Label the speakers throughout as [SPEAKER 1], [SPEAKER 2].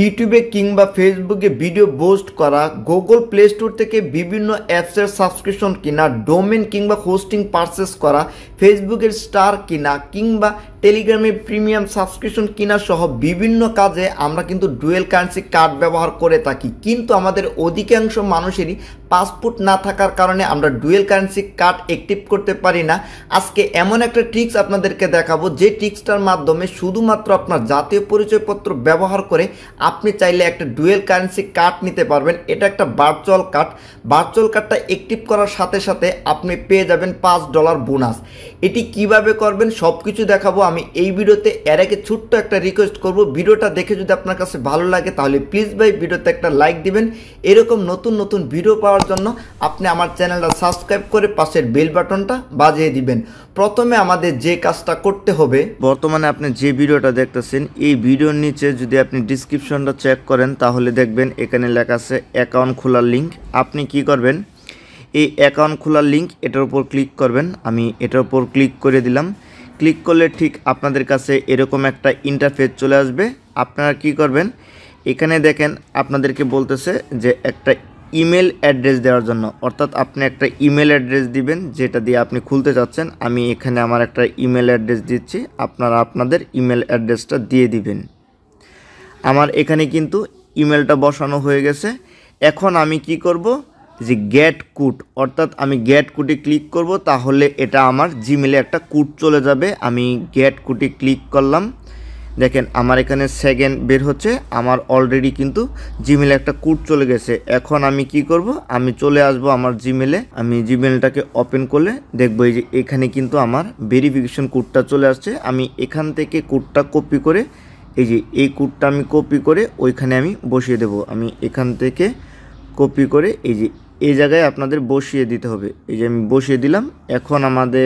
[SPEAKER 1] ইউটিউবে কিংবা ফেসবুকে ভিডিও পোস্ট করা গুগল প্লে স্টোর থেকে বিভিন্ন অ্যাপসের সাবস্ক্রিপশন কিনা ডোমেন কিংবা হোস্টিং পারচেস করা ফেসবুকের স্টার কিনা কিংবা টেলিগ্রামে প্রিমিয়াম সাবস্ক্রিপশন কিনা সহ বিভিন্ন কাজে আমরা কিন্তু ডুয়েল কারেন্সি কার্ড ব্যবহার করে থাকি কিন্তু আমাদের অধিকাংশ মানুষেরই পাসপোর্ট না থাকার কারণে আমরা ডুয়েল কারেন্সি কার্ড অ্যাক্টিভ করতে পারি না আজকে এমন একটা ট্রিক্স আপনাদেরকে দেখাবো যে ট্রিক্সটার মাধ্যমে শুধুমাত্র আপনার জাতীয় পরিচয়পত্র ব্যবহার করে আপনি চাইলে একটা ডুয়েল কারেন্সি কার্ড নিতে পারবেন এটা একটা ভার্চুয়াল কার্ড ভার্চুয়াল কার্ডটা অ্যাক্টিভ করার সাথে সাথে আপনি পেয়ে যাবেন পাঁচ ডলার বোনাস এটি কিভাবে করবেন সব কিছু দেখাবো আমি এই ভিডিওতে এর আগে ছোট্ট একটা রিকোয়েস্ট করব ভিডিওটা দেখে যদি আপনার কাছে ভালো লাগে তাহলে প্লিজ ভাই ভিডিওতে একটা লাইক দিবেন এরকম নতুন নতুন ভিডিও পাওয়ার জন্য আপনি আমার চ্যানেলটা সাবস্ক্রাইব করে পাশের বেল বাটনটা বাজিয়ে দিবেন প্রথমে আমাদের যে কাজটা করতে হবে বর্তমানে আপনি যে ভিডিওটা দেখতেছেন এই ভিডিওর নিচে যদি আপনি ডিসক্রিপশন অপশনটা চেক করেন তাহলে দেখবেন এখানে লেখা আছে অ্যাকাউন্ট খোলার লিঙ্ক আপনি কি করবেন এই অ্যাকাউন্ট খোলার লিঙ্ক এটার উপর ক্লিক করবেন আমি এটার উপর ক্লিক করে দিলাম ক্লিক করলে ঠিক আপনাদের কাছে এরকম একটা ইন্টারফেস চলে আসবে আপনারা কি করবেন এখানে দেখেন আপনাদেরকে বলতেছে যে একটা ইমেল অ্যাড্রেস দেওয়ার জন্য অর্থাৎ আপনি একটা ইমেল অ্যাড্রেস দিবেন যেটা দিয়ে আপনি খুলতে চাচ্ছেন আমি এখানে আমার একটা ইমেল অ্যাড্রেস দিচ্ছি আপনারা আপনাদের ইমেল অ্যাড্রেসটা দিয়ে দিবেন আমার এখানে কিন্তু ইমেলটা বসানো হয়ে গেছে এখন আমি কি করব যে গ্যাট কুট অর্থাৎ আমি গ্যাট কুটে ক্লিক করব তাহলে এটা আমার জিমেলে একটা কুট চলে যাবে আমি গ্যাট কুটে ক্লিক করলাম দেখেন আমার এখানে সেকেন্ড বের হচ্ছে আমার অলরেডি কিন্তু জিমেলে একটা কুট চলে গেছে এখন আমি কি করব আমি চলে আসব আমার জিমেলে আমি জিমেলটাকে ওপেন করলে দেখবো এই যে এখানে কিন্তু আমার ভেরিফিকেশন কুটটা চলে আসছে আমি এখান থেকে কুটটা কপি করে এই যে এই কোডটা আমি কপি করে ওইখানে আমি বসিয়ে দেব আমি এখান থেকে কপি করে এই যে এই জায়গায় আপনাদের বসিয়ে দিতে হবে এই যে আমি বসিয়ে দিলাম এখন আমাদের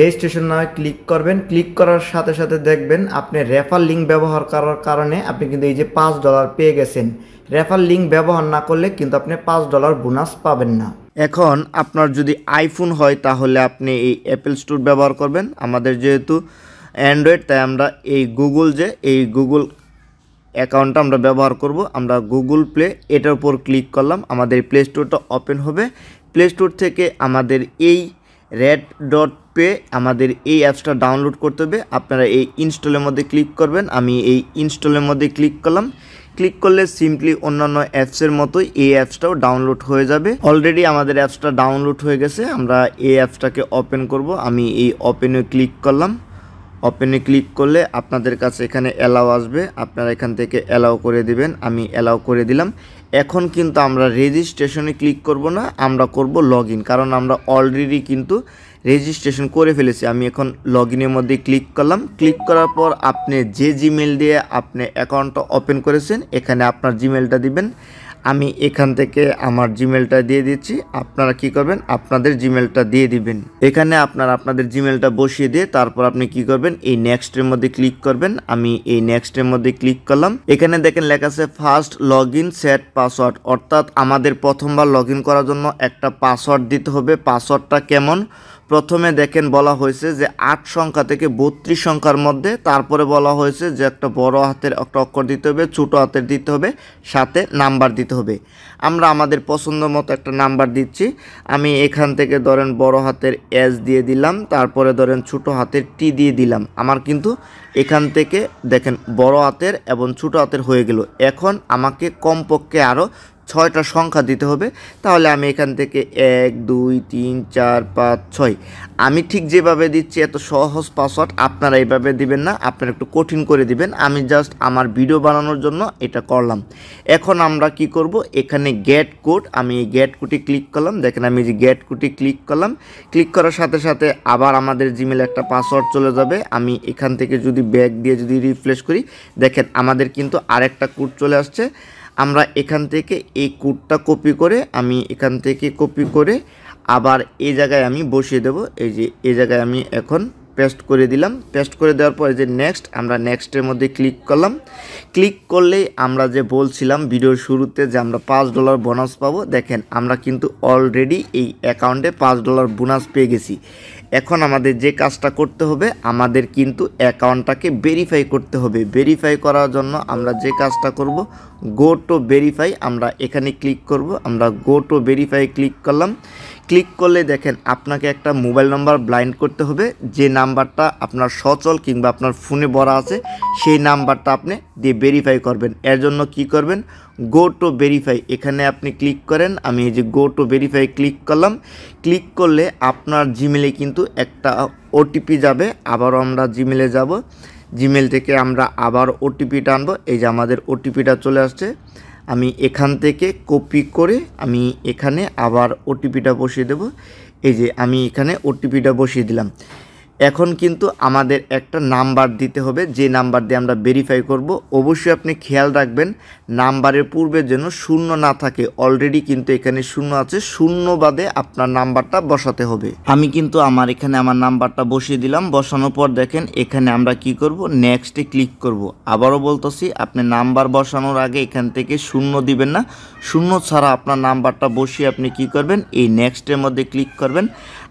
[SPEAKER 1] রেজিস্ট্রেশন নামে ক্লিক করবেন ক্লিক করার সাথে সাথে দেখবেন আপনি রেফার লিঙ্ক ব্যবহার করার কারণে আপনি কিন্তু এই যে পাঁচ ডলার পেয়ে গেছেন রেফার লিঙ্ক ব্যবহার না করলে কিন্তু আপনি পাঁচ ডলার বোনাস পাবেন না এখন আপনার যদি আইফোন হয় তাহলে আপনি এই অ্যাপেল স্টোর ব্যবহার করবেন আমাদের যেহেতু অ্যান্ড্রয়েড তাই আমরা এই গুগল যে এই গুগল অ্যাকাউন্টটা আমরা ব্যবহার করব আমরা গুগল প্লে এটার উপর ক্লিক করলাম আমাদের প্লে স্টোরটা ওপেন হবে প্লে স্টোর থেকে আমাদের এই রেড ডট পে আমাদের এই অ্যাপসটা ডাউনলোড করতে হবে আপনারা এই ইনস্টলের মধ্যে ক্লিক করবেন আমি এই ইনস্টলের মধ্যে ক্লিক করলাম ক্লিক করলে সিম্পলি অন্যান্য অ্যাপসের মতোই এই অ্যাপসটাও ডাউনলোড হয়ে যাবে অলরেডি আমাদের অ্যাপসটা ডাউনলোড হয়ে গেছে আমরা এই অ্যাপসটাকে ওপেন করব আমি এই ওপেনে ক্লিক করলাম ওপেনে ক্লিক করলে আপনাদের কাছে এখানে অ্যালাও আসবে আপনারা এখান থেকে অ্যালাও করে দিবেন আমি অ্যালাও করে দিলাম এখন কিন্তু আমরা রেজিস্ট্রেশনে ক্লিক করব না আমরা করব লগ কারণ আমরা অলরেডি কিন্তু রেজিস্ট্রেশন করে ফেলেছি আমি এখন লগ ইনের মধ্যে ক্লিক করলাম ক্লিক করার পর আপনি যে জিমেল দিয়ে আপনি অ্যাকাউন্টটা ওপেন করেছেন এখানে আপনার জিমেলটা দিবেন আমি এখান থেকে আমার জিমেলটা দিয়ে দিচ্ছি আপনারা কি করবেন আপনাদের জিমেলটা দিয়ে দিবেন এখানে আপনারা আপনাদের জিমেলটা বসিয়ে দিয়ে তারপর আপনি কি করবেন এই নেক্সটের মধ্যে ক্লিক করবেন আমি এই নেক্সটের মধ্যে ক্লিক করলাম এখানে দেখেন লেখা আছে first log in set password অর্থাৎ আমাদের প্রথমবার লগ করার জন্য একটা পাসওয়ার্ড দিতে হবে পাসওয়ার্ডটা কেমন প্রথমে দেখেন বলা হয়েছে যে আট সংখ্যা থেকে বত্রিশ সংখ্যার মধ্যে তারপরে বলা হয়েছে যে একটা বড় হাতের একটা অক্ষর দিতে হবে ছোটো হাতের দিতে হবে সাথে নাম্বার দিতে হবে আমরা আমাদের পছন্দ মতো একটা নাম্বার দিচ্ছি আমি এখান থেকে ধরেন বড় হাতের এস দিয়ে দিলাম তারপরে ধরেন ছোটো হাতের টি দিয়ে দিলাম আমার কিন্তু এখান থেকে দেখেন বড় হাতের এবং ছোটো হাতের হয়ে গেল এখন আমাকে কমপক্ষে আরও ছয়টা সংখ্যা দিতে হবে তাহলে আমি এখান থেকে এক দুই তিন চার পাঁচ ছয় আমি ঠিক যেভাবে দিচ্ছি এত সহজ পাসওয়ার্ড আপনারা এইভাবে দিবেন না আপনারা একটু কঠিন করে দিবেন আমি জাস্ট আমার ভিডিও বানানোর জন্য এটা করলাম এখন আমরা কি করব এখানে গ্যাট কোড আমি এই গেট কোডে ক্লিক করলাম দেখেন আমি যে গ্যাট কোডে ক্লিক করলাম ক্লিক করার সাথে সাথে আবার আমাদের জিমেল একটা পাসওয়ার্ড চলে যাবে আমি এখান থেকে যদি ব্যাগ দিয়ে যদি রিফ্রেশ করি দেখেন আমাদের কিন্তু আরেকটা কোড চলে আসছে আমরা এখান থেকে এই কোডটা কপি করে আমি এখান থেকে কপি করে আবার এই জায়গায় আমি বসিয়ে দেব এই যে এই জায়গায় আমি এখন পেস্ট করে দিলাম পেস্ট করে দেওয়ার পরে যে নেক্সট আমরা নেক্সটের মধ্যে ক্লিক করলাম ক্লিক করলেই আমরা যে বলছিলাম ভিডিওর শুরুতে যে আমরা পাঁচ ডলার বোনাস পাবো দেখেন আমরা কিন্তু অলরেডি এই অ্যাকাউন্টে পাঁচ ডলার বোনাস পেয়ে গেছি এখন আমাদের যে কাজটা করতে হবে আমাদের কিন্তু অ্যাকাউন্টটাকে ভেরিফাই করতে হবে ভেরিফাই করার জন্য আমরা যে কাজটা করব গো টু ভেরিফাই আমরা এখানে ক্লিক করব আমরা গো টু ভেরিফাই ক্লিক করলাম ক্লিক করলে দেখেন আপনাকে একটা মোবাইল নাম্বার ব্লাইন্ড করতে হবে যে নাম্বারটা আপনার সচল কিংবা আপনার ফোনে ভরা আছে সেই নাম্বারটা আপনি দিয়ে ভেরিফাই করবেন এর জন্য কি করবেন গো টু ভেরিফাই এখানে আপনি ক্লিক করেন আমি এই যে গো টু ভেরিফাই ক্লিক করলাম ক্লিক করলে আপনার জিমেলে কিন্তু একটা ওটিপি যাবে আবারও আমরা জিমেলে যাব জিমেল থেকে আমরা আবার ওটিপিটা আনবো এই যে আমাদের ওটিপিটা চলে আসছে আমি এখান থেকে কপি করে আমি এখানে আবার ওটিপিটা বসিয়ে দেব এই যে আমি এখানে ওটিপিটা বসিয়ে দিলাম এখন কিন্তু আমাদের একটা নাম্বার দিতে হবে যে নাম্বার দিয়ে আমরা ভেরিফাই করব অবশ্যই আপনি খেয়াল রাখবেন নাম্বারের পূর্বে যেন শূন্য না থাকে অলরেডি কিন্তু এখানে শূন্য আছে শূন্য বাদে আপনার নাম্বারটা বসাতে হবে আমি কিন্তু আমার এখানে আমার নাম্বারটা বসিয়ে দিলাম বসানোর পর দেখেন এখানে আমরা কি করব নেক্সটে ক্লিক করব আবারও বলতেছি আপনি নাম্বার বসানোর আগে এখান থেকে শূন্য দিবেন না শূন্য ছাড়া আপনার নাম্বারটা বসিয়ে আপনি কি করবেন এই নেক্সটের মধ্যে ক্লিক করবেন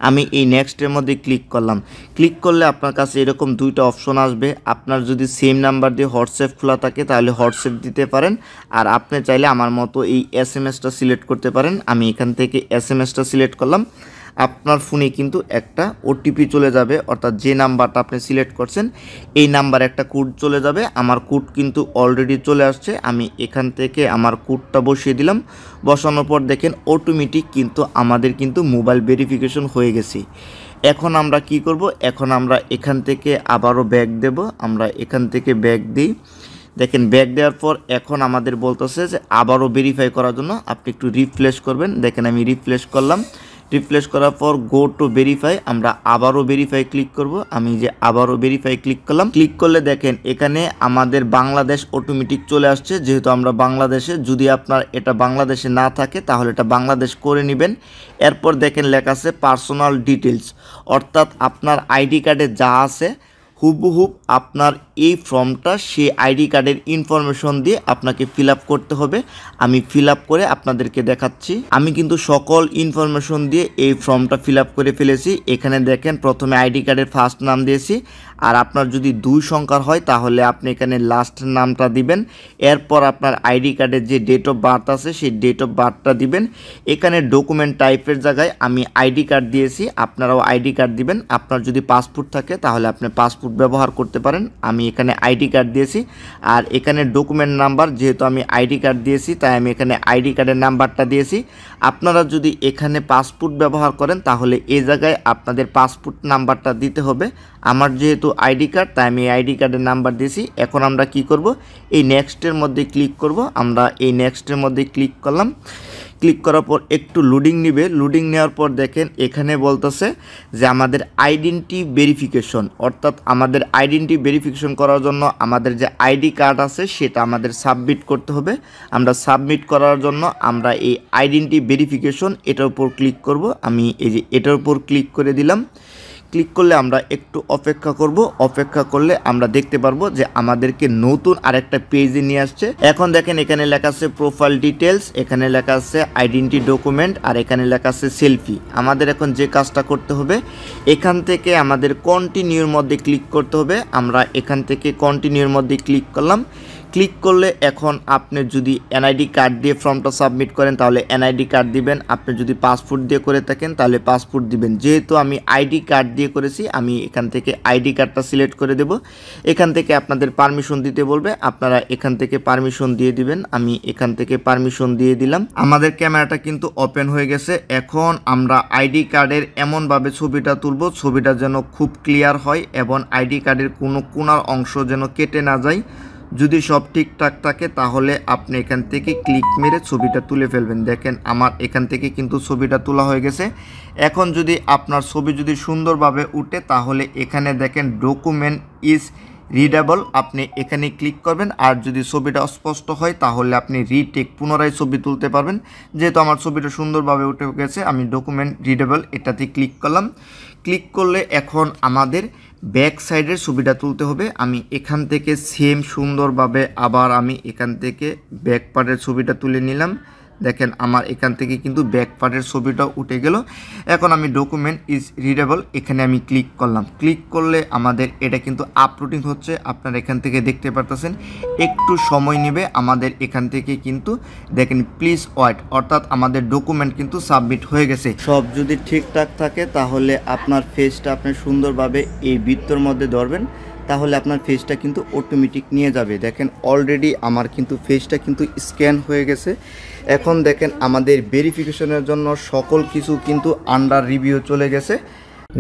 [SPEAKER 1] আমি এই নেক্সটের মধ্যে ক্লিক করলাম ক্লিক করলে আপনার কাছে এরকম দুইটা অপশন আসবে আপনার যদি সেম নাম্বার দিয়ে হোয়াটসঅ্যাপ খোলা থাকে তাহলে হোয়াটসঅ্যাপ দিতে পারেন আর আপনি চাইলে আমার মতো এই এস এম এসটা সিলেক্ট করতে পারেন আমি এখান থেকে এস এম এসটা সিলেক্ট করলাম আপনার ফোনে কিন্তু একটা ওটিপি চলে যাবে অর্থাৎ যে নাম্বারটা আপনি সিলেক্ট করছেন এই নাম্বার একটা কোড চলে যাবে আমার কোড কিন্তু অলরেডি চলে আসছে আমি এখান থেকে আমার কোডটা বসিয়ে দিলাম বসানোর পর দেখেন অটোমেটিক কিন্তু আমাদের কিন্তু মোবাইল ভেরিফিকেশন হয়ে গেছে এখন আমরা কি করব এখন আমরা এখান থেকে আবারও ব্যাগ দেব আমরা এখান থেকে ব্যাগ দিই দেখেন ব্যাগ দেওয়ার পর এখন আমাদের বলতেছে যে আবারও ভেরিফাই করার জন্য আপনি একটু রিফ্রেশ করবেন দেখেন আমি রিফ্রেশ করলাম রিপ্লেস করার পর গো টু ভেরিফাই আমরা আবারও ভেরিফাই ক্লিক করব আমি যে আবারও ভেরিফাই ক্লিক করলাম ক্লিক করলে দেখেন এখানে আমাদের বাংলাদেশ অটোমেটিক চলে আসছে যেহেতু আমরা বাংলাদেশে যদি আপনার এটা বাংলাদেশে না থাকে তাহলে এটা বাংলাদেশ করে নেবেন এরপর দেখেন লেখা আছে পার্সোনাল ডিটেলস অর্থাৎ আপনার আইডি কার্ডে যা আছে হুবহুব আপনার এই ফর্মটা সেই আইডি কার্ডের ইনফরমেশন দিয়ে আপনাকে ফিল করতে হবে আমি ফিল করে আপনাদেরকে দেখাচ্ছি আমি কিন্তু সকল ইনফরমেশন দিয়ে এই ফর্মটা ফিল করে ফেলেছি এখানে দেখেন প্রথমে আইডি কার্ডের ফার্স্ট নাম দিয়েছি আর আপনার যদি দুই সংখ্যার হয় তাহলে আপনি এখানে লাস্ট নামটা দিবেন এরপর আপনার আইডি কার্ডের যে ডেট অফ বার্থ আছে সেই ডেট অফ বার্থটা দিবেন এখানে ডকুমেন্ট টাইপের জায়গায় আমি আইডি কার্ড দিয়েছি আপনারাও আইডি কার্ড দিবেন আপনার যদি পাসপোর্ট থাকে তাহলে আপনি পাসপোর্ট ব্যবহার করতে পারেন আমি এখানে আইডি কার্ড দিয়েছি আর এখানে ডকুমেন্ট নাম্বার যেহেতু আমি আইডি কার্ড দিয়েছি তাই আমি এখানে আইডি কার্ডের নাম্বারটা দিয়েছি আপনারা যদি এখানে পাসপোর্ট ব্যবহার করেন তাহলে এ জায়গায় আপনাদের পাসপোর্ট নাম্বারটা দিতে হবে আমার যেহেতু আইডি কার্ড তাই আমি আইডি কার্ডের নাম্বার দিয়েছি এখন আমরা কি করব এই নেক্সটের মধ্যে ক্লিক করব আমরা এই নেক্সটের মধ্যে ক্লিক করলাম ক্লিক করার পর একটু লোডিং নিবে লোডিং নেওয়ার পর দেখেন এখানে বলতেছে যে আমাদের আইডেন্টি ভেরিফিকেশন অর্থাৎ আমাদের আইডেন্টি ভেরিফিকেশন করার জন্য আমাদের যে আইডি কার্ড আছে সেটা আমাদের সাবমিট করতে হবে আমরা সাবমিট করার জন্য আমরা এই আইডেন্টি ভেরিফিকেশন এটার উপর ক্লিক করব আমি এই যে এটার উপর ক্লিক করে দিলাম ক্লিক করলে আমরা একটু অপেক্ষা করব অপেক্ষা করলে আমরা দেখতে পারবো যে আমাদেরকে নতুন আরেকটা পেজে নিয়ে আসছে এখন দেখেন এখানে লেখা আছে প্রোফাইল ডিটেলস এখানে লেখা আছে আইডেন্টি ডকুমেন্ট আর এখানে লেখা আছে সেলফি আমাদের এখন যে কাজটা করতে হবে এখান থেকে আমাদের কন্টিনিউর মধ্যে ক্লিক করতে হবে আমরা এখান থেকে কন্টিনিউর মধ্যে ক্লিক করলাম ক্লিক করলে এখন আপনি যদি এনআইডি কার্ড দিয়ে ফর্মটা সাবমিট করেন তাহলে এনআইডি কার্ড দিবেন আপনি যদি পাসপোর্ট দিয়ে করে থাকেন তাহলে পাসপোর্ট দিবেন যেহেতু আমি আইডি কার্ড দিয়ে করেছি আমি এখান থেকে আইডি কার্ডটা সিলেক্ট করে দেব এখান থেকে আপনাদের পারমিশন দিতে বলবে আপনারা এখান থেকে পারমিশন দিয়ে দিবেন আমি এখান থেকে পারমিশন দিয়ে দিলাম আমাদের ক্যামেরাটা কিন্তু ওপেন হয়ে গেছে এখন আমরা আইডি কার্ডের এমনভাবে ছবিটা তুলব ছবিটা যেন খুব ক্লিয়ার হয় এবং আইডি কার্ডের কোনো কোনার অংশ যেন কেটে না যায় যদি সব ঠিকঠাক থাকে তাহলে আপনি এখান থেকে ক্লিক মেরে ছবিটা তুলে ফেলবেন দেখেন আমার এখান থেকে কিন্তু ছবিটা তোলা হয়ে গেছে এখন যদি আপনার ছবি যদি সুন্দরভাবে উঠে তাহলে এখানে দেখেন ডকুমেন্ট ইজ রিডেবল আপনি এখানে ক্লিক করবেন আর যদি ছবিটা স্পষ্ট হয় তাহলে আপনি রিটেক পুনরায় ছবি তুলতে পারবেন যেহেতু আমার ছবিটা সুন্দরভাবে উঠে গেছে আমি ডকুমেন্ট রিডেবল এটাতে ক্লিক করলাম ক্লিক করলে এখন আমাদের ব্যাক সাইডের ছবিটা তুলতে হবে আমি এখান থেকে সেম সুন্দরভাবে আবার আমি এখান থেকে ব্যাক পার্টের ছবিটা তুলে নিলাম দেখেন আমার এখান থেকে কিন্তু ব্যাকপার্টের ছবিটাও ছবিটা উঠে গেল এখন আমি ডকুমেন্ট ইজ রিডেবল এখানে আমি ক্লিক করলাম ক্লিক করলে আমাদের এটা কিন্তু আপলোডিং হচ্ছে আপনারা এখান থেকে দেখতে পারতেছেন একটু সময় নেবে আমাদের এখান থেকে কিন্তু দেখেন প্লিজ ওয়াইট অর্থাৎ আমাদের ডকুমেন্ট কিন্তু সাবমিট হয়ে গেছে সব যদি ঠিকঠাক থাকে তাহলে আপনার ফেসটা আপনি সুন্দরভাবে এই বৃত্তর মধ্যে ধরবেন তাহলে আপনার ফেসটা কিন্তু অটোমেটিক নিয়ে যাবে দেখেন অলরেডি আমার কিন্তু ফেসটা কিন্তু স্ক্যান হয়ে গেছে এখন দেখেন আমাদের ভেরিফিকেশনের জন্য সকল কিছু কিন্তু আন্ডার রিভিউ চলে গেছে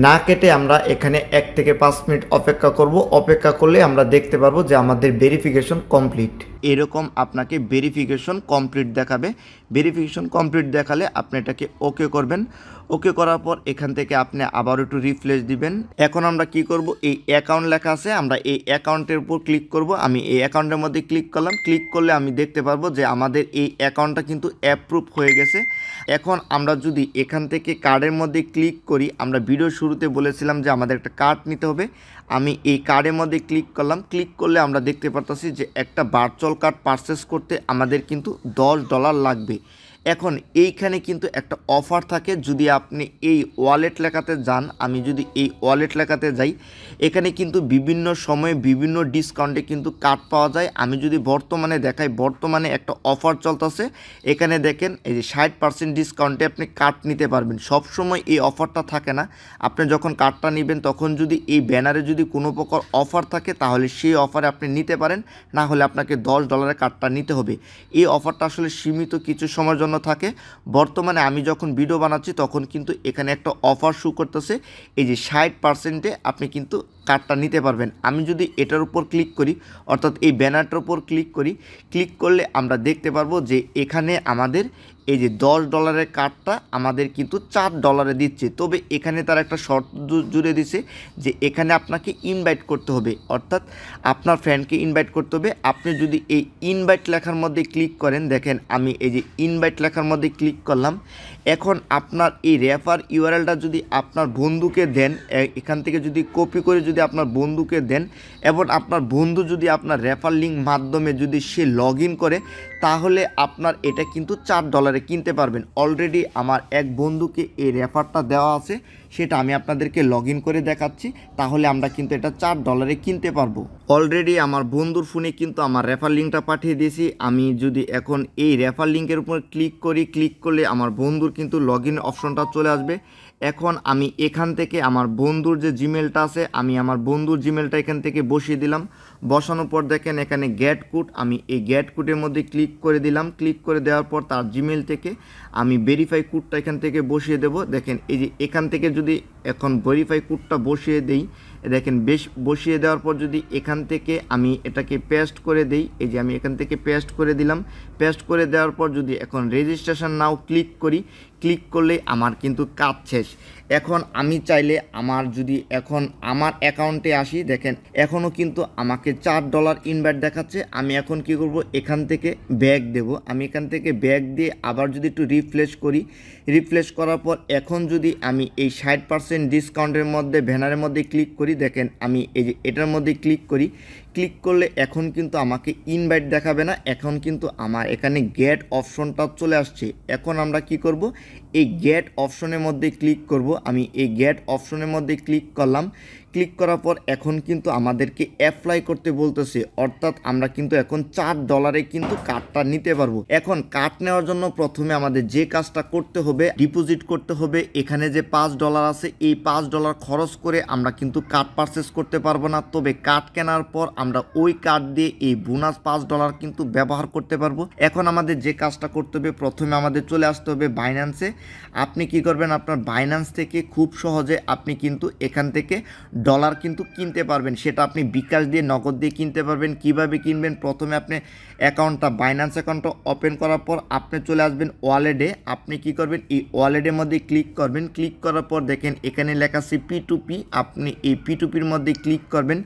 [SPEAKER 1] না কেটে আমরা এখানে এক থেকে পাঁচ মিনিট অপেক্ষা করব অপেক্ষা করলে আমরা দেখতে পারবো যে আমাদের ভেরিফিকেশন কমপ্লিট এরকম আপনাকে ভেরিফিকেশন কমপ্লিট দেখাবে ভেরিফিকেশন কমপ্লিট দেখালে আপনি এটাকে ওকে করবেন ওকে করার পর এখান থেকে আপনি আবার একটু রিফ্রেশ দিবেন এখন আমরা কি করব এই অ্যাকাউন্ট লেখা আছে আমরা এই অ্যাকাউন্টের উপর ক্লিক করব আমি এই অ্যাকাউন্টের মধ্যে ক্লিক করলাম ক্লিক করলে আমি দেখতে পারবো যে আমাদের এই অ্যাকাউন্টটা কিন্তু অ্যাপ্রুভ হয়ে গেছে এখন আমরা যদি এখান থেকে কার্ডের মধ্যে ক্লিক করি আমরা ভিডিও শুরুতে বলেছিলাম যে আমাদের একটা কার্ড নিতে হবে আমি এই কার্ডের মধ্যে ক্লিক করলাম ক্লিক করলে আমরা দেখতে পারতেছি যে একটা ভার্চুয়াল কার্ড পারচেস করতে আমাদের কিন্তু দশ ডলার লাগবে এখন এইখানে কিন্তু একটা অফার থাকে যদি আপনি এই ওয়ালেট লেখাতে যান আমি যদি এই ওয়ালেট লেখাতে যাই এখানে কিন্তু বিভিন্ন সময়ে বিভিন্ন ডিসকাউন্টে কিন্তু কার্ড পাওয়া যায় আমি যদি বর্তমানে দেখাই বর্তমানে একটা অফার চলতেছে এখানে দেখেন এই যে ষাট পার্সেন্ট ডিসকাউন্টে আপনি কার্ড নিতে পারবেন সব সময় এই অফারটা থাকে না আপনি যখন কার্ডটা নেবেন তখন যদি এই ব্যানারে যদি কোনো প্রকার অফার থাকে তাহলে সেই অফারে আপনি নিতে পারেন না হলে আপনাকে দশ ডলারের কার্ডটা নিতে হবে এই অফারটা আসলে সীমিত কিছু সময়ের জন্য বাড়ানো থাকে বর্তমানে আমি যখন ভিডিও বানাচ্ছি তখন কিন্তু এখানে একটা অফার শু করতেছে এই যে ষাট পার্সেন্টে আপনি কিন্তু কার্ডটা নিতে পারবেন আমি যদি এটার উপর ক্লিক করি অর্থাৎ এই ব্যানারটার উপর ক্লিক করি ক্লিক করলে আমরা দেখতে পারবো যে এখানে আমাদের এই যে দশ ডলারের কার্ডটা আমাদের কিন্তু চার ডলারে দিচ্ছে তবে এখানে তার একটা শর্ত জুড়ে দিছে যে এখানে আপনাকে ইনভাইট করতে হবে অর্থাৎ আপনার ফ্যানকে ইনভাইট করতে হবে আপনি যদি এই ইনভাইট লেখার মধ্যে ক্লিক করেন দেখেন আমি এই যে ইনভাইট লেখার মধ্যে ক্লিক করলাম এখন আপনার এই রেফার ইউআরএলটা যদি আপনার বন্ধুকে দেন এখান থেকে যদি কপি করে যদি আপনার বন্ধুকে দেন এবং আপনার বন্ধু যদি আপনার রেফার লিঙ্ক মাধ্যমে যদি সে লগ করে তাহলে আপনার এটা কিন্তু চার ডলারে কিনতে পারবেন অলরেডি আমার এক বন্ধুকে এই রেফারটা দেওয়া আছে সেটা আমি আপনাদেরকে লগ করে দেখাচ্ছি তাহলে আমরা কিন্তু এটা চার ডলারে কিনতে পারবো অলরেডি আমার বন্ধুর ফোনে কিন্তু আমার রেফার লিঙ্কটা পাঠিয়ে দিয়েছি আমি যদি এখন এই রেফার লিঙ্কের উপর ক্লিক করি ক্লিক করলে আমার বন্ধুর কিন্তু লগ অপশনটা চলে আসবে এখন আমি এখান থেকে আমার বন্ধুর যে জিমেলটা আছে আমি আমার বন্ধুর জিমেলটা এখান থেকে বসিয়ে দিলাম বসানোর পর দেখেন এখানে গ্যাট কুট আমি এই গ্যাট কুটের মধ্যে ক্লিক করে দিলাম ক্লিক করে দেওয়ার পর তার জিমেল থেকে আমি ভেরিফাই কুটটা এখান থেকে বসিয়ে দেব দেখেন এই যে এখান থেকে যদি এখন ভেরিফাই কুটটা বসিয়ে দেই দেখেন বেশ বসিয়ে দেওয়ার পর যদি এখান থেকে আমি এটাকে পেস্ট করে দেই এই যে আমি এখান থেকে পেস্ট করে দিলাম পেস্ট করে দেওয়ার পর যদি এখন রেজিস্ট্রেশন নাও ক্লিক করি ক্লিক করলে আমার কিন্তু কাজ শেষ এখন আমি চাইলে আমার যদি এখন আমার অ্যাকাউন্টে আসি দেখেন এখনও কিন্তু আমাকে চার ডলার ইনভার্ট দেখাচ্ছে আমি এখন কি করব এখান থেকে ব্যাগ দেব আমি এখান থেকে ব্যাগ দিয়ে আবার যদি একটু রিফ্রেশ করি রিফ্রেশ করার পর এখন যদি আমি এই ষাট পার্সেন্ট ডিসকাউন্টের মধ্যে ব্যানারের মধ্যে ক্লিক করি দেখেন আমি এই যে এটার মধ্যে ক্লিক করি ক্লিক করলে এখন কিন্তু আমাকে ইনভাইট দেখাবে না এখন কিন্তু আমার এখানে গেট অপশনটা চলে আসছে এখন আমরা কি করব এই গ্যাট অপশনের মধ্যে ক্লিক করব আমি এই গ্যাট অপশনের মধ্যে ক্লিক করলাম ক্লিক করার পর এখন কিন্তু আমাদেরকে অ্যাপ্লাই করতে বলতেছে অর্থাৎ আমরা কিন্তু এখন চার ডলারে কিন্তু কার্ডটা নিতে পারবো এখন কার্ড নেওয়ার জন্য প্রথমে আমাদের যে কাজটা করতে হবে ডিপোজিট করতে হবে এখানে যে পাঁচ ডলার আছে এই পাঁচ ডলার খরচ করে আমরা কিন্তু কার্ড পারচেস করতে পারবো না তবে কার্ড কেনার পর আমরা ওই কার্ড দিয়ে এই বোনাস পাঁচ ডলার কিন্তু ব্যবহার করতে পারবো এখন আমাদের যে কাজটা করতে হবে প্রথমে আমাদের চলে আসতে হবে বাইন্যান্সে আপনি কি করবেন আপনার বাইন্যান্স থেকে খুব সহজে আপনি কিন্তু এখান থেকে ডলার কিন্তু কিনতে পারবেন সেটা আপনি বিকাশ দিয়ে নগদ দিয়ে কিনতে পারবেন কিভাবে কিনবেন প্রথমে আপনি অ্যাকাউন্টটা বাইন্যান্স অ্যাকাউন্টটা ওপেন করার পর আপনি চলে আসবেন ওয়ালেটে আপনি কি করবেন এই ওয়ালেটের মধ্যে ক্লিক করবেন ক্লিক করার পর দেখেন এখানে লেখা আছে পি টু পি আপনি এই পি টু পির মধ্যে ক্লিক করবেন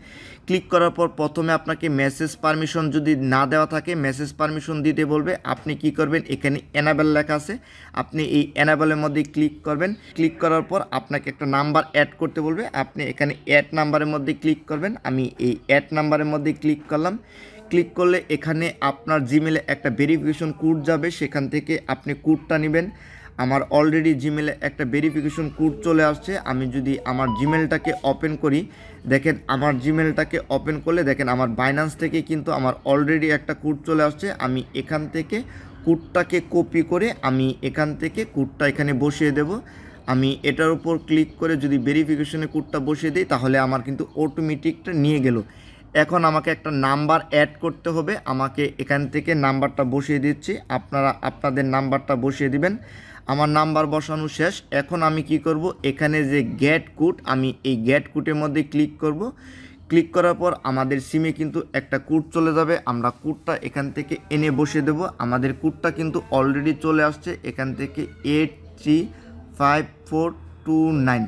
[SPEAKER 1] ক্লিক করার পর প্রথমে আপনাকে মেসেজ পারমিশন যদি না দেওয়া থাকে মেসেজ পারমিশন দিতে বলবে আপনি কি করবেন এখানে অ্যানাবেল লেখা আছে আপনি এই অ্যানাবেলের মধ্যে ক্লিক করবেন ক্লিক করার পর আপনাকে একটা নাম্বার অ্যাড করতে বলবে আপনি এখানে অ্যাড নাম্বারের মধ্যে ক্লিক করবেন আমি এই অ্যাড নাম্বারের মধ্যে ক্লিক করলাম ক্লিক করলে এখানে আপনার জিমেলে একটা ভেরিফিকেশন কোড যাবে সেখান থেকে আপনি কোডটা নেবেন আমার অলরেডি জিমেলে একটা ভেরিফিকেশন কোড চলে আসছে আমি যদি আমার জিমেলটাকে ওপেন করি দেখেন আমার জিমেলটাকে ওপেন করলে দেখেন আমার বাইন্যান্স থেকে কিন্তু আমার অলরেডি একটা কোড চলে আসছে আমি এখান থেকে কোডটাকে কপি করে আমি এখান থেকে কোডটা এখানে বসিয়ে দেব আমি এটার উপর ক্লিক করে যদি ভেরিফিকেশনে কোডটা বসিয়ে দিই তাহলে আমার কিন্তু অটোমেটিকটা নিয়ে গেল এখন আমাকে একটা নাম্বার অ্যাড করতে হবে আমাকে এখান থেকে নাম্বারটা বসিয়ে দিচ্ছি আপনারা আপনাদের নাম্বারটা বসিয়ে দিবেন আমার নাম্বার বসানো শেষ এখন আমি কি করব এখানে যে গ্যাট কুট আমি এই গ্যাট কুটের মধ্যে ক্লিক করব ক্লিক করার পর আমাদের সিমে কিন্তু একটা কুট চলে যাবে আমরা কুটটা এখান থেকে এনে বসে দেব আমাদের কুটটা কিন্তু অলরেডি চলে আসছে এখান থেকে eight three five four two nine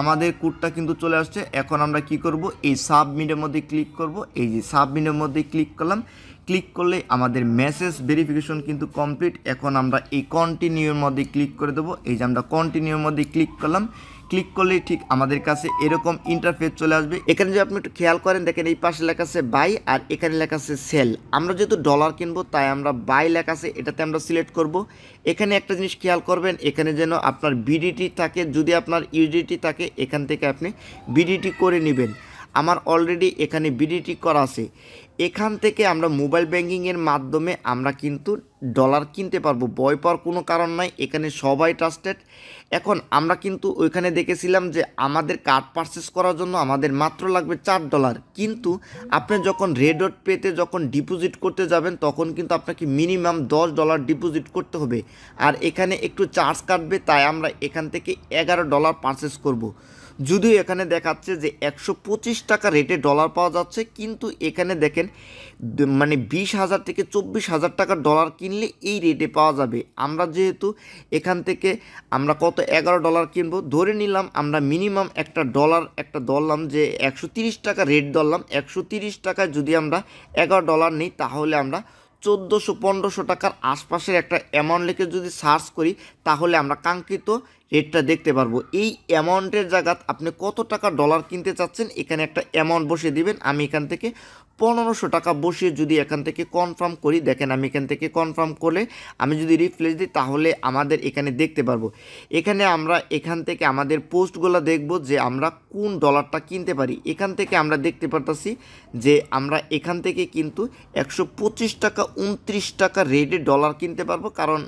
[SPEAKER 1] আমাদের কুটটা কিন্তু চলে আসছে এখন আমরা কি করব এই সাবমিটের মধ্যে ক্লিক করব এই যে সাবমিটের মধ্যে ক্লিক করলাম ক্লিক করলে আমাদের মেসেজ ভেরিফিকেশন কিন্তু কমপ্লিট এখন আমরা এই কন্টিনিউর মধ্যে ক্লিক করে দেবো এই যে আমরা কন্টিনিউর মধ্যে ক্লিক করলাম ক্লিক করলে ঠিক আমাদের কাছে এরকম ইন্টারফেস চলে আসবে এখানে যদি আপনি একটু খেয়াল করেন দেখেন এই পাশে লেখা আছে বাই আর এখানে লেখা আছে সেল আমরা যেহেতু ডলার কিনবো তাই আমরা বাই লেখা আছে এটাতে আমরা সিলেক্ট করব এখানে একটা জিনিস খেয়াল করবেন এখানে যেন আপনার বিডিটি থাকে যদি আপনার ইউডিটি থাকে এখান থেকে আপনি বিডিটি করে নেবেন আমার অলরেডি এখানে বিডিটি করা আছে এখান থেকে আমরা মোবাইল ব্যাঙ্কিংয়ের মাধ্যমে আমরা কিন্তু ডলার কিনতে পারবো বয় পাওয়ার কোনো কারণ নাই এখানে সবাই ট্রাস্টেড এখন আমরা কিন্তু ওইখানে দেখেছিলাম যে আমাদের কার্ড পারচেস করার জন্য আমাদের মাত্র লাগবে চার ডলার কিন্তু আপনি যখন রেড ওট পেতে যখন ডিপোজিট করতে যাবেন তখন কিন্তু আপনাকে মিনিমাম দশ ডলার ডিপোজিট করতে হবে আর এখানে একটু চার্জ কাটবে তাই আমরা এখান থেকে এগারো ডলার পারচেস করব যদিও এখানে দেখাচ্ছে যে একশো পঁচিশ টাকা রেটে ডলার পাওয়া যাচ্ছে কিন্তু এখানে দেখেন মানে বিশ হাজার থেকে চব্বিশ হাজার টাকা ডলার কিনলে এই রেটে পাওয়া যাবে আমরা যেহেতু এখান থেকে আমরা কত এগারো ডলার কিনবো ধরে নিলাম আমরা মিনিমাম একটা ডলার একটা ধরলাম যে একশো তিরিশ টাকা রেট ধরলাম একশো তিরিশ টাকায় যদি আমরা এগারো ডলার নিই তাহলে আমরা চোদ্দোশো পনেরোশো টাকার আশপাশের একটা অ্যামাউন্ট লিখে যদি সার্চ করি তাহলে আমরা কাঙ্ক্ষিত রেটটা দেখতে পারবো এই অ্যামাউন্টের জায়গাত আপনি কত টাকা ডলার কিনতে চাচ্ছেন এখানে একটা অ্যামাউন্ট বসিয়ে দিবেন আমি এখান থেকে পনেরোশো টাকা বসিয়ে যদি এখান থেকে কনফার্ম করি দেখেন আমি এখান থেকে কনফার্ম করলে আমি যদি রিফ্লেস দিই তাহলে আমাদের এখানে দেখতে পারবো এখানে আমরা এখান থেকে আমাদের পোস্টগুলো দেখব যে আমরা কোন ডলারটা কিনতে পারি এখান থেকে আমরা দেখতে পারতাছি যে আমরা এখান থেকে কিন্তু একশো টাকা উনত্রিশ টাকা রেটে ডলার কিনতে পারবো কারণ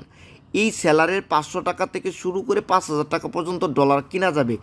[SPEAKER 1] এই স্যালারের পাঁচশো টাকা থেকে শুরু করে পাঁচ হাজার টাকা পর্যন্ত ডলার কেনা যাবে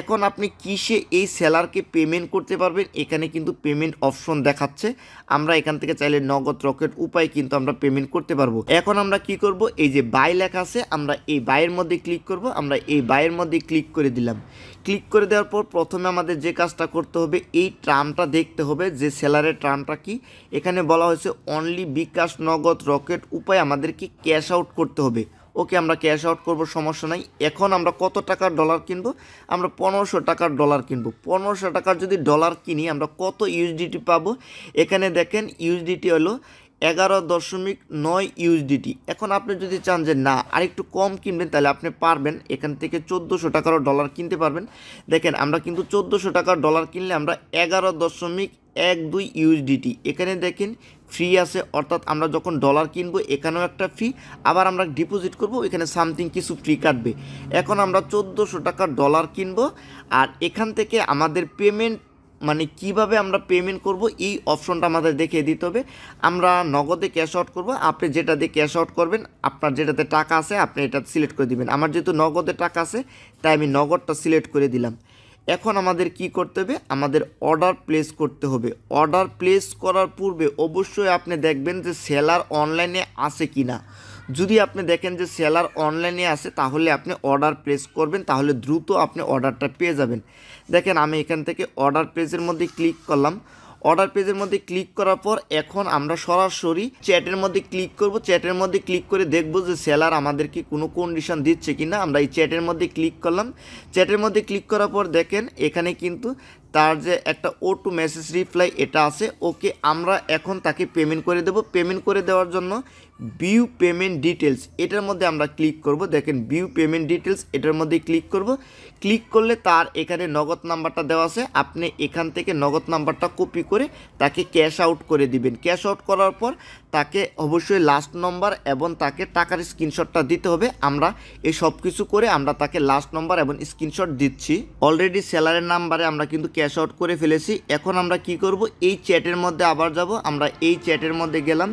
[SPEAKER 1] এখন আপনি কিসে এই সেলারকে পেমেন্ট করতে পারবেন এখানে কিন্তু পেমেন্ট অপশন দেখাচ্ছে আমরা এখান থেকে চাইলে নগদ রকেট উপায় কিন্তু আমরা পেমেন্ট করতে পারবো এখন আমরা কি করব এই যে বাই লেখা আছে আমরা এই বাইয়ের মধ্যে ক্লিক করব আমরা এই বাইয়ের মধ্যে ক্লিক করে দিলাম ক্লিক করে দেওয়ার পর প্রথমে আমাদের যে কাজটা করতে হবে এই ট্রামটা দেখতে হবে যে সেলারের ট্রামটা কি এখানে বলা হয়েছে অনলি বিকাশ নগদ রকেট উপায় আমাদেরকে ক্যাশ আউট করতে হবে ওকে আমরা ক্যাশ আউট করব সমস্যা নাই এখন আমরা কত টাকার ডলার কিনবো আমরা পনেরোশো টাকার ডলার কিনবো পনেরোশো টাকার যদি ডলার কিনি আমরা কত ইউএসডিটি পাবো এখানে দেখেন ইউএসডিটি হলো এগারো দশমিক নয় ইউএসডিটি এখন আপনি যদি চান যে না আরেকটু কম কিনবেন তাহলে আপনি পারবেন এখান থেকে চোদ্দোশো টাকারও ডলার কিনতে পারবেন দেখেন আমরা কিন্তু চোদ্দোশো টাকার ডলার কিনলে আমরা এগারো দশমিক এক দুই ইউএসডিটি এখানে দেখেন ফ্রি আছে অর্থাৎ আমরা যখন ডলার কিনবো এখানেও একটা ফি আবার আমরা ডিপোজিট করব এখানে সামথিং কিছু ফ্রি কাটবে এখন আমরা চোদ্দোশো টাকা ডলার কিনবো আর এখান থেকে আমাদের পেমেন্ট মানে কিভাবে আমরা পেমেন্ট করব এই অপশনটা আমাদের দেখিয়ে দিতে হবে আমরা নগদে ক্যাশ আউট করবো আপনি যেটা দিয়ে ক্যাশ আউট করবেন আপনার যেটাতে টাকা আছে আপনি এটা সিলেক্ট করে দিবেন আমার যেহেতু নগদে টাকা আছে তাই আমি নগদটা সিলেক্ট করে দিলাম এখন আমাদের কি করতে হবে আমাদের অর্ডার প্লেস করতে হবে অর্ডার প্লেস করার পূর্বে অবশ্যই আপনি দেখবেন যে সেলার অনলাইনে আছে কি না যদি আপনি দেখেন যে সেলার অনলাইনে আছে তাহলে আপনি অর্ডার প্লেস করবেন তাহলে দ্রুত আপনি অর্ডারটা পেয়ে যাবেন দেখেন আমি এখান থেকে অর্ডার প্লেসের মধ্যে ক্লিক করলাম অর্ডার পেজের মধ্যে ক্লিক করার পর এখন আমরা সরাসরি চ্যাটের মধ্যে ক্লিক করব চ্যাটের মধ্যে ক্লিক করে দেখব যে সেলার আমাদেরকে কোনো কন্ডিশন দিচ্ছে কিনা আমরা এই চ্যাটের মধ্যে ক্লিক করলাম চ্যাটের মধ্যে ক্লিক করার পর দেখেন এখানে কিন্তু তার যে একটা ও টু মেসেজ রিপ্লাই এটা আছে ওকে আমরা এখন তাকে পেমেন্ট করে দেব পেমেন্ট করে দেওয়ার জন্য ভিউ পেমেন্ট ডিটেলস এটার মধ্যে আমরা ক্লিক করব দেখেন ভিউ পেমেন্ট ডিটেলস এটার মধ্যে ক্লিক করব ক্লিক করলে তার এখানে নগদ নাম্বারটা দেওয়া আছে আপনি এখান থেকে নগদ নাম্বারটা কপি করে তাকে ক্যাশ আউট করে দিবেন ক্যাশ আউট করার পর তাকে অবশ্যই লাস্ট নম্বর এবং তাকে টাকার স্ক্রিনশটটা দিতে হবে আমরা এই সব কিছু করে আমরা তাকে লাস্ট নম্বর এবং স্ক্রিনশট দিচ্ছি অলরেডি সেলারের নাম্বারে আমরা কিন্তু ক্যাশ আউট করে ফেলেছি এখন আমরা কি করব এই চ্যাটের মধ্যে আবার যাব আমরা এই চ্যাটের মধ্যে গেলাম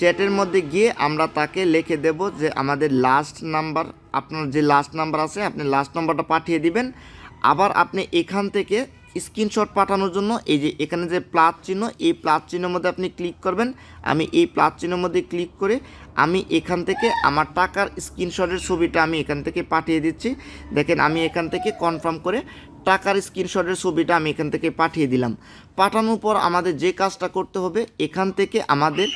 [SPEAKER 1] চ্যাটের মধ্যে গিয়ে আমরা তাকে লিখে দেব যে আমাদের লাস্ট নাম্বার আপনার যে লাস্ট নাম্বার আছে আপনি লাস্ট নাম্বারটা পাঠিয়ে দিবেন আবার আপনি এখান থেকে স্ক্রিনশট পাঠানোর জন্য এই যে এখানে যে প্লাস চিহ্ন এই প্লাস চিহ্নের মধ্যে আপনি ক্লিক করবেন আমি এই প্লাস চিহ্নের মধ্যে ক্লিক করে আমি এখান থেকে আমার টাকার স্ক্রিনশটের ছবিটা আমি এখান থেকে পাঠিয়ে দিচ্ছি দেখেন আমি এখান থেকে কনফার্ম করে টাকার স্ক্রিনশটের ছবিটা আমি এখান থেকে পাঠিয়ে দিলাম পাঠানোর পর আমাদের যে কাজটা করতে হবে এখান থেকে আমাদের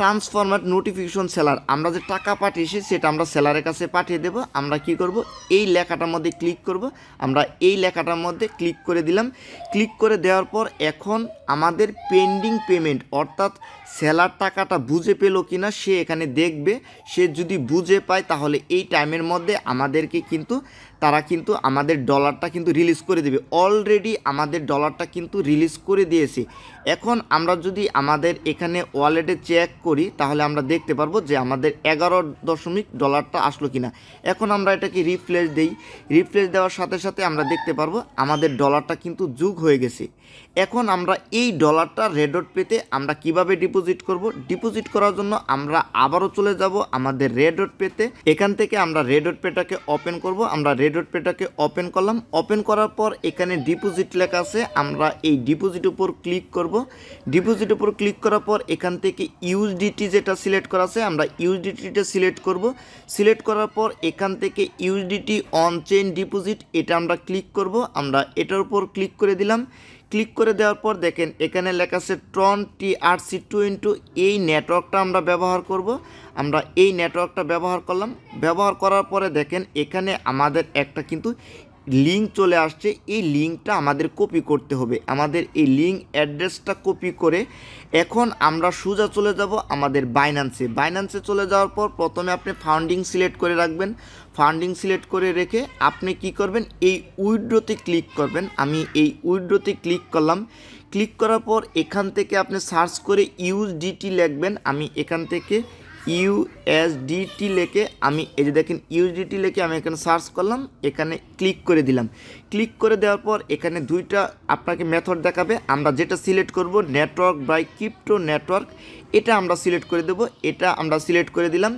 [SPEAKER 1] ট্রান্সফরমার নোটিফিকেশন সেলার আমরা যে টাকা পাঠিয়েছি সেটা আমরা সেলারের কাছে পাঠিয়ে দেব আমরা কি করব এই লেখাটার মধ্যে ক্লিক করব আমরা এই লেখাটার মধ্যে ক্লিক করে দিলাম ক্লিক করে দেওয়ার পর এখন আমাদের পেন্ডিং পেমেন্ট অর্থাৎ সেলার টাকাটা বুঝে পেল কি না সে এখানে দেখবে সে যদি বুঝে পায় তাহলে এই টাইমের মধ্যে আমাদেরকে কিন্তু তারা কিন্তু আমাদের ডলারটা কিন্তু রিলিজ করে দেবে অলরেডি আমাদের ডলারটা কিন্তু রিলিজ করে দিয়েছে এখন আমরা যদি আমাদের এখানে ওয়ালেটে চেক করি তাহলে আমরা দেখতে পারবো যে আমাদের এগারো দশমিক ডলারটা আসলো কিনা এখন আমরা এটাকে রিফ্রেশ দেই রিফ্রেশ দেওয়ার সাথে সাথে আমরা দেখতে পারবো আমাদের ডলারটা কিন্তু যুগ হয়ে গেছে এখন আমরা এই ডলারটা রেডট পেতে আমরা কিভাবে ডিপোজিট করব ডিপোজিট করার জন্য আমরা আবারও চলে যাব আমাদের রেডট পেতে এখান থেকে আমরা রেডট পেটাকে ওপেন করব আমরা রেডট পেটাকে ওপেন করলাম ওপেন করার পর এখানে ডিপোজিট লেখা আছে আমরা এই ডিপোজিট উপর ক্লিক করব ডিপোজিট উপর ক্লিক করার পর এখান থেকে ইউএসডিটি যেটা সিলেক্ট করা আছে আমরা ইউএসডিটিটা সিলেক্ট করব সিলেক্ট করার পর এখান থেকে ইউএসডিটি অন চেইন ডিপোজিট এটা আমরা ক্লিক করব আমরা এটার উপর ক্লিক করে দিলাম ক্লিক করে দেওয়ার পর দেখেন এখানে লেখা আছে Tron T R C two into এই নেটওয়ার্কটা আমরা ব্যবহার করব আমরা এই নেটওয়ার্কটা ব্যবহার করলাম ব্যবহার করার পরে দেখেন এখানে আমাদের একটা কিন্তু লিঙ্ক চলে আসছে এই লিঙ্কটা আমাদের কপি করতে হবে আমাদের এই লিঙ্ক অ্যাড্রেসটা কপি করে এখন আমরা সোজা চলে যাব আমাদের বাইন্যান্সে বাইন্যান্সে চলে যাওয়ার পর প্রথমে আপনি ফান্ডিং সিলেক্ট করে রাখবেন ফান্ডিং সিলেক্ট করে রেখে আপনি কি করবেন এই উইড্রোতে ক্লিক করবেন আমি এই উইড্রোতে ক্লিক করলাম ক্লিক করার পর এখান থেকে আপনি সার্চ করে ডিটি লিখবেন আমি এখান থেকে ইউএসডিটি লেখে আমি এই যে দেখেন ইউএসডিটি লেখে আমি এখানে সার্চ করলাম এখানে ক্লিক করে দিলাম ক্লিক করে দেওয়ার পর এখানে দুইটা আপনাকে মেথড দেখাবে আমরা যেটা সিলেক্ট করব নেটওয়ার্ক বাই ক্রিপ্টো নেটওয়ার্ক এটা আমরা সিলেক্ট করে দেব এটা আমরা সিলেক্ট করে দিলাম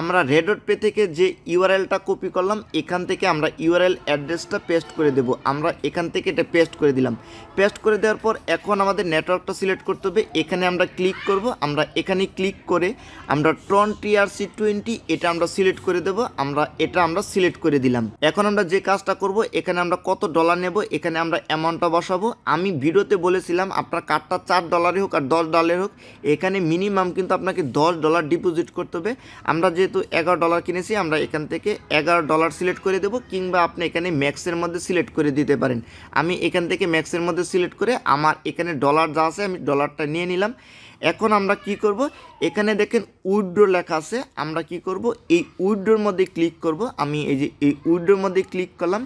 [SPEAKER 1] আমরা রেডট পে থেকে যে ইউআরএলটা কপি করলাম এখান থেকে আমরা ইউআরএল অ্যাড্রেসটা পেস্ট করে দেব আমরা এখান থেকে এটা পেস্ট করে দিলাম পেস্ট করে দেওয়ার পর এখন আমাদের নেটওয়ার্কটা সিলেক্ট করতে হবে এখানে আমরা ক্লিক করব আমরা এখানে ক্লিক করে আমরা ট্রন টিআরসি টোয়েন্টি এটা আমরা সিলেক্ট করে দেব আমরা এটা আমরা সিলেক্ট করে দিলাম এখন আমরা যে কাজটা করব এখানে আমরা কত ডলার নেব এখানে আমরা অ্যামাউন্টটা বসাবো আমি ভিডিওতে বলেছিলাম আপনার কার্ডটা চার ডলারই হোক আর দশ ডলারের হোক এখানে মিনিমাম কিন্তু আপনাকে দশ ডলার ডিপোজিট করতে হবে আমরা যেহেতু এগারো ডলার কিনেছি আমরা এখান থেকে এগারো ডলার সিলেক্ট করে দেবো কিংবা আপনি এখানে ম্যাক্সের মধ্যে সিলেক্ট করে দিতে পারেন আমি এখান থেকে ম্যাক্সের মধ্যে সিলেক্ট করে আমার এখানে ডলার যা আছে আমি ডলারটা নিয়ে নিলাম এখন আমরা কি করব এখানে দেখেন উইড্রো লেখা আছে আমরা কি করব এই উইড্রোর মধ্যে ক্লিক করব আমি এই যে এই উইড্রোর মধ্যে ক্লিক করলাম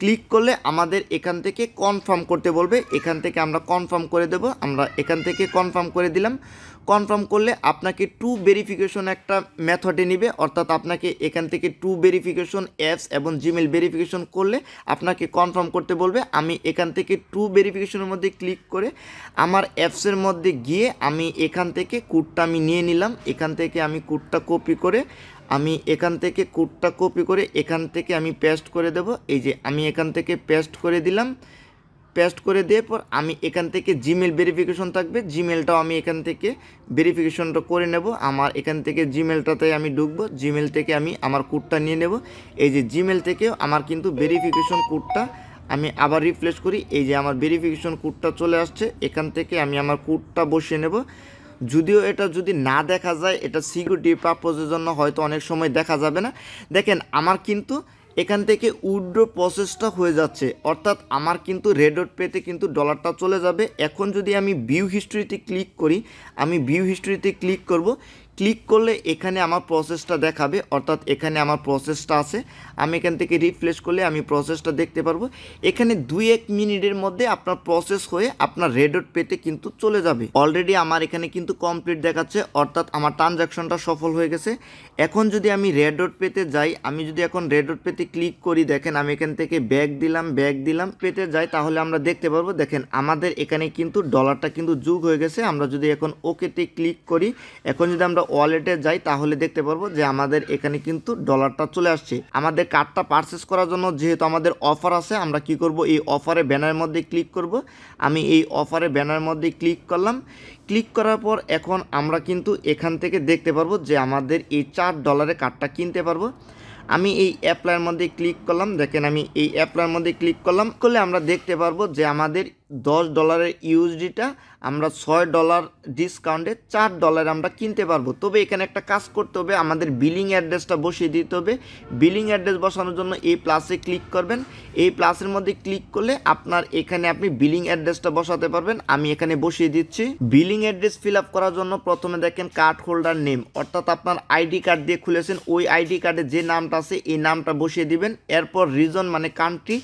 [SPEAKER 1] ক্লিক করলে আমাদের এখান থেকে কনফার্ম করতে বলবে এখান থেকে আমরা কনফার্ম করে দেব আমরা এখান থেকে কনফার্ম করে দিলাম কনফার্ম করলে আপনাকে টু ভেরিফিকেশন একটা মেথডে নিবে অর্থাৎ আপনাকে এখান থেকে টু ভেরিফিকেশন অ্যাপস এবং জিমেল ভেরিফিকেশন করলে আপনাকে কনফার্ম করতে বলবে আমি এখান থেকে টু ভেরিফিকেশনের মধ্যে ক্লিক করে আমার অ্যাপসের মধ্যে গিয়ে আমি এখান থেকে কোডটা আমি নিয়ে নিলাম এখান থেকে আমি কোডটা কপি করে আমি এখান থেকে কোডটা কপি করে এখান থেকে আমি পেস্ট করে দেব এই যে আমি এখান থেকে পেস্ট করে দিলাম পেস্ট করে দেওয়ার পর আমি এখান থেকে জিমেল ভেরিফিকেশন থাকবে জিমেলটাও আমি এখান থেকে ভেরিফিকেশনটা করে নেব আমার এখান থেকে জিমেলটাতে আমি ঢুকবো জিমেল থেকে আমি আমার কোডটা নিয়ে নেব এই যে জিমেল থেকেও আমার কিন্তু ভেরিফিকেশন কোডটা আমি আবার রিফ্লেস করি এই যে আমার ভেরিফিকেশন কোডটা চলে আসছে এখান থেকে আমি আমার কোডটা বসিয়ে নেব যদিও এটা যদি না দেখা যায় এটা সিকিউরিটি পারপোজের জন্য হয়তো অনেক সময় দেখা যাবে না দেখেন আমার কিন্তু এখান থেকে উড্রো প্রসেসটা হয়ে যাচ্ছে অর্থাৎ আমার কিন্তু রেডট পেতে কিন্তু ডলারটা চলে যাবে এখন যদি আমি ভিউ হিস্ট্রিতে ক্লিক করি আমি ভিউ হিস্ট্রিতে ক্লিক করব ক্লিক করলে এখানে আমার প্রসেসটা দেখাবে অর্থাৎ এখানে আমার প্রসেসটা আছে আমি এখান থেকে রিফ্রেশ করলে আমি প্রসেসটা দেখতে পারবো এখানে দুই এক মিনিটের মধ্যে আপনার প্রসেস হয়ে আপনার রেডট পেতে কিন্তু চলে যাবে অলরেডি আমার এখানে কিন্তু কমপ্লিট দেখাচ্ছে অর্থাৎ আমার ট্রানজ্যাকশনটা সফল হয়ে গেছে এখন যদি আমি রেডট পেতে যাই আমি যদি এখন রেডট পেতে ক্লিক করি দেখেন আমি এখান থেকে ব্যাগ দিলাম ব্যাগ দিলাম পেতে যাই তাহলে আমরা দেখতে পারবো দেখেন আমাদের এখানে কিন্তু ডলারটা কিন্তু যুগ হয়ে গেছে আমরা যদি এখন ওকেতে ক্লিক করি এখন যদি আমরা ওয়ালেটে যাই তাহলে দেখতে পারবো যে আমাদের এখানে কিন্তু ডলারটা চলে আসছে আমাদের কার্ডটা পারচেস করার জন্য যেহেতু আমাদের অফার আছে আমরা কি করব এই অফারে ব্যানারের মধ্যে ক্লিক করব আমি এই অফারে ব্যানারের মধ্যে ক্লিক করলাম ক্লিক করার পর এখন আমরা কিন্তু এখান থেকে দেখতে পারবো যে আমাদের এই চার ডলারে কার্ডটা কিনতে পারবো আমি এই অ্যাপ্লাইয়ের মধ্যে ক্লিক করলাম দেখেন আমি এই অ্যাপ্লাইয়ের মধ্যে ক্লিক করলাম করলে আমরা দেখতে পারবো যে আমাদের দশ ডলারের ইউএসডিটা আমরা ছয় ডলার ডিসকাউন্টে চার ডলার আমরা কিনতে পারবো তবে এখানে একটা কাজ করতে হবে আমাদের বিলিং অ্যাড্রেসটা বসিয়ে দিতে হবে বিলিং অ্যাড্রেস বসানোর জন্য এই প্লাসে ক্লিক করবেন এই প্লাসের মধ্যে ক্লিক করলে আপনার এখানে আপনি বিলিং অ্যাড্রেসটা বসাতে পারবেন আমি এখানে বসিয়ে দিচ্ছি বিলিং অ্যাড্রেস ফিল আপ করার জন্য প্রথমে দেখেন কার্ড হোল্ডার নেম অর্থাৎ আপনার আইডি কার্ড দিয়ে খুলেছেন ওই আইডি কার্ডে যে নামটা আছে এই নামটা বসিয়ে দিবেন এরপর রিজন মানে কান্ট্রি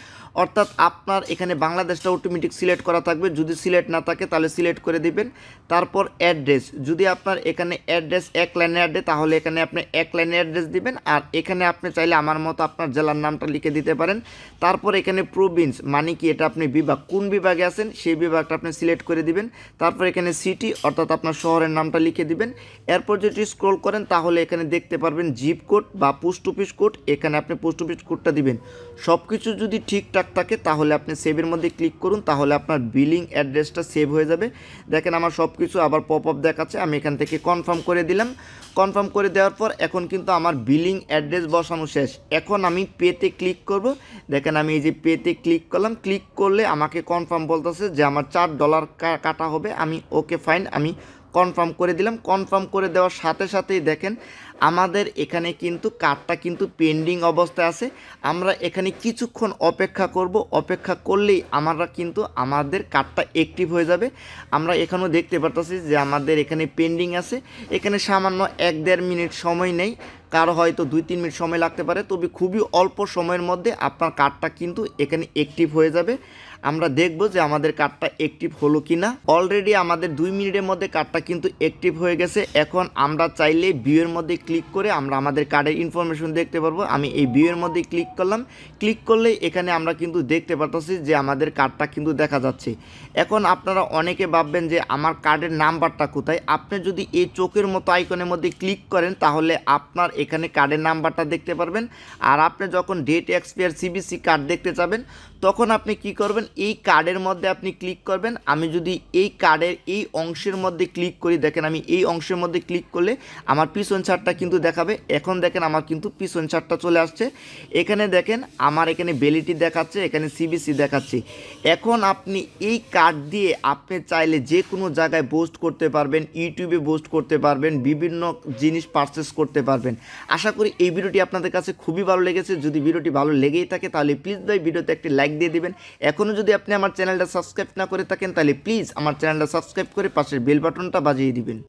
[SPEAKER 1] অর্থাৎ আপনার এখানে বাংলাদেশটা অটোমেটিক সিলেক্ট করা থাকবে যদি সিলেক্ট না থাকে তাহলে সিলেক্ট করে দিবেন তারপর অ্যাড্রেস যদি আপনার এখানে অ্যাড্রেস এক লাইনে অ্যাড্রেস তাহলে এখানে আপনি এক লাইনে অ্যাড্রেস দিবেন আর এখানে আপনি চাইলে আমার মতো আপনার জেলার নামটা লিখে দিতে পারেন তারপর এখানে প্রভিন্স মানে কি এটা আপনি বিভাগ কোন বিভাগে আছেন সেই বিভাগটা আপনি সিলেক্ট করে দিবেন তারপর এখানে সিটি অর্থাৎ আপনার শহরের নামটা লিখে দিবেন এরপর যদি স্ক্রোল করেন তাহলে এখানে দেখতে পারবেন জিপ কোড বা পোস্ট অফিস কোড এখানে আপনি পোস্ট অফিস কোডটা দিবেন সব কিছু যদি ঠিকঠাক লাখ থাকে তাহলে আপনি সেভের মধ্যে ক্লিক করুন তাহলে আপনার বিলিং অ্যাড্রেসটা সেভ হয়ে যাবে দেখেন আমার সব কিছু আবার পপ আপ দেখাচ্ছে আমি এখান থেকে কনফার্ম করে দিলাম কনফার্ম করে দেওয়ার পর এখন কিন্তু আমার বিলিং অ্যাড্রেস বসানো শেষ এখন আমি পেতে ক্লিক করব দেখেন আমি এই যে পেতে ক্লিক করলাম ক্লিক করলে আমাকে কনফার্ম বলতেছে যে আমার চার ডলার কাটা হবে আমি ওকে ফাইন আমি কনফার্ম করে দিলাম কনফার্ম করে দেওয়ার সাথে সাথেই দেখেন আমাদের এখানে কিন্তু কার্ডটা কিন্তু পেন্ডিং অবস্থায় আছে আমরা এখানে কিছুক্ষণ অপেক্ষা করব অপেক্ষা করলেই আমরা কিন্তু আমাদের কার্ডটা অ্যাক্টিভ হয়ে যাবে আমরা এখানেও দেখতে পারতেছি যে আমাদের এখানে পেন্ডিং আছে এখানে সামান্য এক দেড় মিনিট সময় নেই কারো হয়তো দুই তিন মিনিট সময় লাগতে পারে তবে খুবই অল্প সময়ের মধ্যে আপনার কার্ডটা কিন্তু এখানে অ্যাক্টিভ হয়ে যাবে আমরা দেখব যে আমাদের কার্ডটা অ্যাক্টিভ হলো কি না অলরেডি আমাদের দুই মিনিটের মধ্যে কার্ডটা কিন্তু অ্যাক্টিভ হয়ে গেছে এখন আমরা চাইলে বিয়ের মধ্যে ক্লিক করে আমরা আমাদের কার্ডের ইনফরমেশন দেখতে পারবো আমি এই বিয়ের মধ্যে ক্লিক করলাম ক্লিক করলে এখানে আমরা কিন্তু দেখতে পারতেছি যে আমাদের কার্ডটা কিন্তু দেখা যাচ্ছে এখন আপনারা অনেকে ভাববেন যে আমার কার্ডের নাম্বারটা কোথায় আপনি যদি এই চোখের মতো আইকনের মধ্যে ক্লিক করেন তাহলে আপনার এখানে কার্ডের নাম্বারটা দেখতে পারবেন আর আপনি যখন ডেট এক্সপিয়ার সিবিসি কার্ড দেখতে চাবেন তখন আপনি কি করবেন এই কার্ডের মধ্যে আপনি ক্লিক করবেন আমি যদি এই কার্ডের এই অংশের মধ্যে ক্লিক করি দেখেন আমি এই অংশের মধ্যে ক্লিক করলে আমার পিছন ছাড়টা কিন্তু দেখাবে এখন দেখেন আমার কিন্তু পিছন ছাড়টা চলে আসছে এখানে দেখেন আমার এখানে বেলিটি দেখাচ্ছে এখানে সিবিসি দেখাচ্ছে এখন আপনি এই কার্ড দিয়ে আপনি চাইলে যে কোনো জায়গায় পোস্ট করতে পারবেন ইউটিউবে পোস্ট করতে পারবেন বিভিন্ন জিনিস পারচেস করতে পারবেন আশা করি এই ভিডিওটি আপনাদের কাছে খুবই ভালো লেগেছে যদি ভিডিওটি ভালো লেগেই থাকে তাহলে প্লিজ ভাই ভিডিওতে একটি লাইক দিয়ে দেবেন এখনও যদি আপনি আমার চ্যানেলটা সাবস্ক্রাইব না করে থাকেন তাহলে প্লিজ আমার চ্যানেলটা সাবস্ক্রাইব করে পাশের বেল বাটনটা বাজিয়ে দিবেন